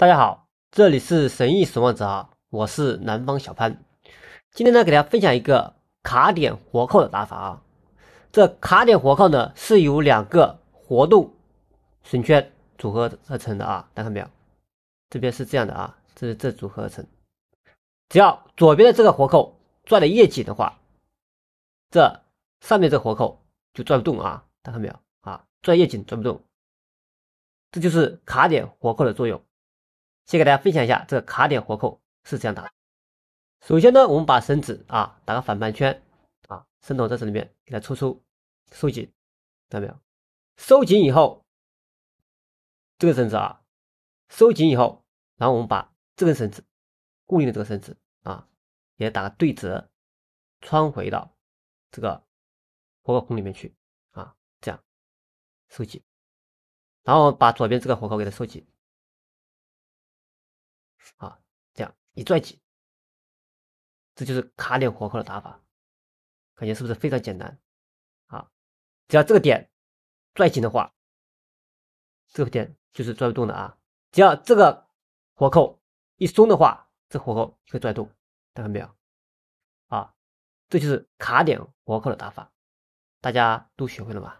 大家好，这里是神域守望者啊，我是南方小潘。今天呢，给大家分享一个卡点活扣的打法啊。这卡点活扣呢，是由两个活动绳圈组合而成的啊。大家看没有？这边是这样的啊，这是这组合成，只要左边的这个活扣拽的越紧的话，这上面这个活扣就拽不动啊。大家看没有？啊，拽越紧拽不动，这就是卡点活扣的作用。先给大家分享一下这个卡点活扣是怎样打的。首先呢，我们把绳子啊打个反半圈啊，伸在这里面，给它抽出收紧，看到没有？收紧以后，这个绳子啊收紧以后，然后我们把这根绳子固定的这个绳子啊也打个对折，穿回到这个活扣孔里面去啊，这样收紧，然后把左边这个活扣给它收紧。啊，这样一拽紧，这就是卡点活扣的打法，感觉是不是非常简单啊？只要这个点拽紧的话，这个点就是拽不动的啊。只要这个活扣一松的话，这活扣就会拽动，看到没有？啊，这就是卡点活扣的打法，大家都学会了吗？